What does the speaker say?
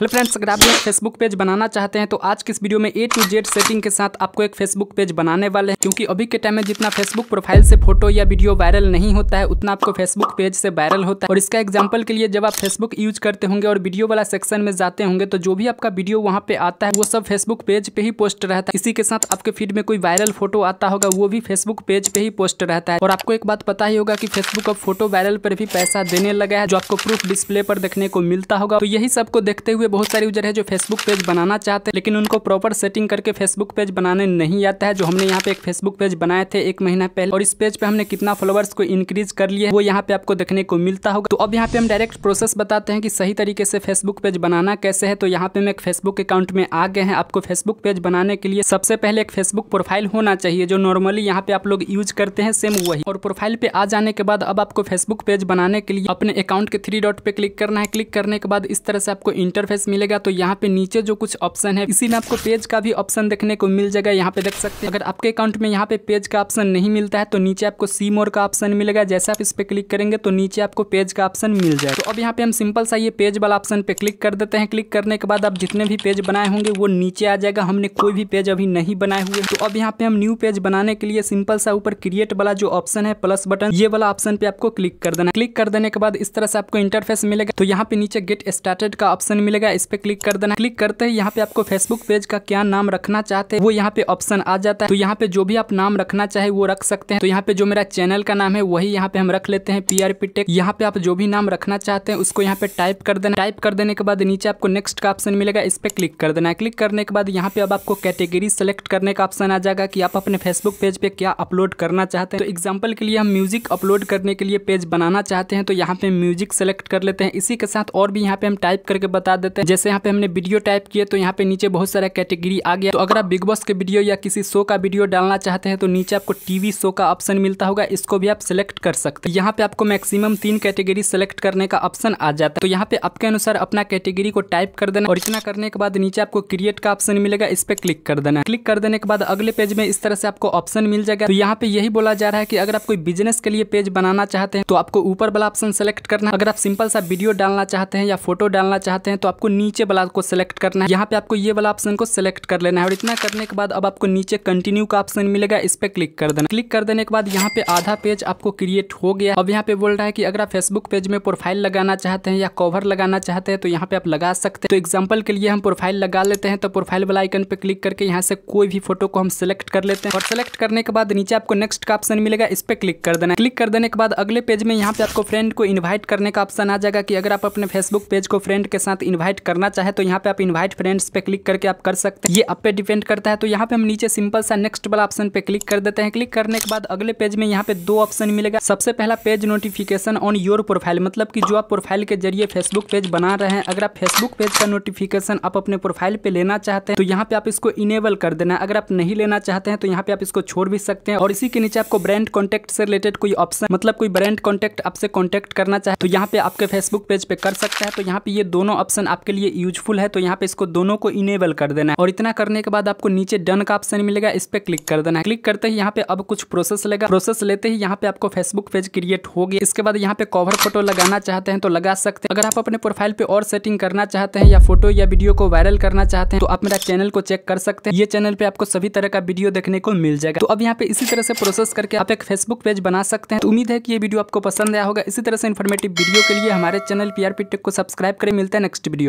hello friends अगर आप लोग फेसबुक पेज बनाना चाहते हैं तो आज की इस वीडियो में ए टू जेड सेटिंग के साथ आपको एक फेसबुक पेज बनाने वाले हैं क्योंकि अभी के टाइम में जितना फेसबुक प्रोफाइल से फोटो या वीडियो वायरल नहीं होता है उतना आपको फेसबुक पेज से वायरल होता है और इसका एग्जाम्पल के लिए जब आप फेसबुक यूज करते होंगे और वीडियो वाला सेक्शन में जाते होंगे तो जो भी आपका वीडियो वहाँ पे आता है वो सब फेसबुक पेज पे ही पोस्ट रहता है इसी के साथ आपके फीड में कोई वायरल फोटो आता होगा वो भी फेसबुक पेज पे ही पोस्ट रहता है और आपको एक बात पता ही होगा की फेसबुक अब फोटो वायरल पर भी पैसा देने लगा है जो आपको प्रूफ डिस्प्ले पर देखने को मिलता होगा तो यही सबको देखते हुए हुए बहुत सारे यूजर है जो फेसबुक पेज बनाना चाहते हैं लेकिन उनको प्रॉपर सेटिंग करके फेसबुक पेज बनाने नहीं आता है जो हमने यहाँ पे एक फेसबुक पेज बनाए थे एक महीना पहले और इस पेज पे हमने कितना फॉलोअर्स को इंक्रीज कर लिया वो यहाँ पे आपको देखने को मिलता होगा तो अब यहाँ पे हम डायरेक्ट प्रोसेस बताते हैं कि सही तरीके से फेसबुक पेज बनाना कैसे है तो यहाँ पे हम एक फेसबुक अकाउंट में आ गए हैं आपको फेसबुक पेज बनाने के लिए सबसे पहले एक फेसबुक प्रोफाइल होना चाहिए जो नॉर्मली यहाँ पे आप लोग यूज करते हैं सेम वही और प्रोफाइल पे आ जाने के बाद अब आपको फेसबुक पेज बनाने के लिए अपने अकाउंट के थ्री डॉट पे क्लिक करना है क्लिक करने के बाद इस तरह से आपको इंटरफेस इंटरफेस मिलेगा तो यहाँ पे नीचे जो कुछ ऑप्शन है इसी में आपको पेज का भी ऑप्शन देखने को मिल जाएगा यहाँ पे देख सकते हैं अगर आपके अकाउंट में यहाँ पे पेज का ऑप्शन नहीं मिलता है तो नीचे आपको सी मोर का ऑप्शन मिलेगा जैसे आप इस पर क्लिक करेंगे तो नीचे आपको पेज का ऑप्शन मिल जाए तो अब यहाँ पे हम सिंपल सा ये पेज वाला ऑप्शन पे क्लिक कर देते हैं क्लिक करने के बाद आप जितने भी पेज बनाए होंगे वो नीचे आ जाएगा हमने कोई भी पेज अभी नहीं बनाए हुए तो अब यहाँ पे हम न्यू पेज बनाने के लिए सिंपल सा ऊपर क्रिएट वाला जो ऑप्शन है प्लस बटन ये वाला ऑप्शन पे आपको क्लिक कर देना क्लिक कर देने के बाद इस तरह से आपको इंटरफेस मिलेगा तो यहाँ पे नीचे गेट स्टार्टेड का ऑप्शन मिलेगा जाएगा इस पर क्लिक कर देना क्लिक करते ही यहाँ पे आपको फेसबुक पेज का क्या नाम रखना चाहते हैं वो यहाँ पे ऑप्शन आ जाता है तो यहाँ पे जो भी आप नाम रखना चाहे वो रख सकते हैं तो यहाँ पे जो मेरा चैनल का नाम है वही यहाँ पे हम रख लेते हैं पीआरपी टेक यहाँ पे आप जो भी नाम रखना चाहते हैं उसको यहाँ पे टाइप कर देना टाइप कर देने के बाद नीचे आपको नेक्स्ट का ऑप्शन मिलेगा इस पे क्लिक कर देना क्लिक करने के बाद यहाँ पे अब आपको कैटेगरी सेलेक्ट करने का ऑप्शन आ जाएगा कि आप अपने फेसबुक पेज पे क्या अपलोड करना चाहते हैं तो एग्जाम्पल के लिए हम म्यूजिक अपलोड करने के लिए पेज बनाना चाहते हैं तो यहाँ पे म्यूजिक सेलेक्ट कर लेते हैं इसी के साथ और भी यहाँ पे हम टाइप करके बता देते सकते हैं जैसे यहाँ पे हमने वीडियो टाइप किए तो यहाँ पे नीचे बहुत सारा कैटेगरी आ गया तो अगर आप बिग बॉस के वीडियो या किसी शो का वीडियो डालना चाहते हैं तो नीचे आपको टीवी शो का ऑप्शन मिलता होगा इसको भी आप सिलेक्ट कर सकते हैं यहाँ पे आपको मैक्सिमम तीन कैटेगरी सेलेक्ट करने का ऑप्शन आ जाता है तो यहाँ पे आपके अनुसार अपना कैटेगरी को टाइप कर देना और इतना करने के बाद नीचे आपको क्रिएट का ऑप्शन मिलेगा इस पे क्लिक कर देना क्लिक कर देने के बाद अगले पेज में इस तरह से आपको ऑप्शन मिल जाएगा तो यहाँ पे यही बोला जा रहा है कि अगर आप कोई बिजनेस के लिए पेज बनाना चाहते हैं तो आपको ऊपर वाला ऑप्शन सेलेक्ट करना अगर आप सिंपल सा वीडियो डालना चाहते हैं या फोटो डालना चाहते हैं तो आपको आपको नीचे वाला को सिलेक्ट करना है यहाँ पे आपको ये वाला ऑप्शन को सिलेक्ट कर लेना है और इतना करने के बाद अब आपको नीचे कंटिन्यू का ऑप्शन मिलेगा इस पर क्लिक कर देना क्लिक कर देने के बाद यहाँ पे आधा पेज आपको क्रिएट हो गया अब यहाँ पे बोल रहा है कि अगर आप फेसबुक पेज में प्रोफाइल लगाना चाहते हैं या कवर लगाना चाहते हैं तो यहाँ पे आप लगा सकते हैं तो एग्जाम्पल के लिए हम प्रोफाइल लगा लेते हैं तो प्रोफाइल वाला आइकन पे क्लिक करके यहाँ से कोई भी फोटो को हम सिलेक्ट कर लेते हैं और सिलेक्ट करने के बाद नीचे आपको नेक्स्ट का ऑप्शन मिलेगा इस पे क्लिक कर देना क्लिक कर देने के बाद अगले पेज में यहाँ पे आपको फ्रेंड को इन्वाइट करने का ऑप्शन आ जाएगा कि अगर आप अपने फेसबुक पेज को फ्रेंड के साथ इन्वाइट इन्वाइट करना चाहे तो यहाँ पे आप इन्वाइट फ्रेंड्स पे क्लिक करके आप कर सकते हैं ये आप पे डिपेंड करता है तो यहाँ पे हम नीचे सिंपल सा नेक्स्ट वाला ऑप्शन पे क्लिक कर देते हैं क्लिक करने के बाद अगले पेज में यहाँ पे दो ऑप्शन मिलेगा सबसे पहला page notification on your profile मतलब की जो आप प्रोफाइल के जरिए फेसबुक पेज बना रहे हैं अगर आप फेसबुक पेज का नोटिफिकेशन आप अपने प्रोफाइल पे लेना चाहते हैं तो यहाँ पे आप इसको इनेबल कर देना अगर आप नहीं लेना चाहते हैं तो यहाँ पे आप इसको छोड़ भी सकते हैं और इसी के नीचे आपको ब्रांड कॉन्टेक्ट से रिलेटेड कोई ऑप्शन मतलब कोई ब्रांड कॉन्टेक्ट आपसे कॉन्टेक्ट करना चाहे तो यहाँ पे आपके फेसबुक पेज पे कर सकते हैं तो यहाँ पे ये दोनों ऑप्शन आपके लिए यूजफुल है तो यहाँ पे इसको दोनों को इनेबल कर देना है और इतना करने के बाद आपको नीचे डन का ऑप्शन मिलेगा इस पर क्लिक कर देना है क्लिक करते ही यहाँ पे अब कुछ प्रोसेस लेगा प्रोसेस लेते ही यहाँ पे आपको फेसबुक पेज क्रिएट होगी इसके बाद यहाँ पे कवर फोटो लगाना चाहते हैं तो लगा सकते हैं अगर आप अपने प्रोफाइल पे और सेटिंग करना चाहते हैं या फोटो या वीडियो को वायरल करना चाहते हैं तो आप मेरा चैनल को चेक कर सकते हैं ये चैनल पे आपको सभी तरह का वीडियो देखने को मिल जाएगा तो अब यहाँ पे इसी तरह से प्रोसेस करके आप एक फेसबुक पेज बना सकते हैं तो उम्मीद है कि ये वीडियो आपको पसंद आया होगा इसी तरह से इन्फॉर्मेटिव वीडियो के लिए हमारे चैनल पीआरपी टेक को सब्सक्राइब करें मिलते हैं नेक्स्ट वीडियो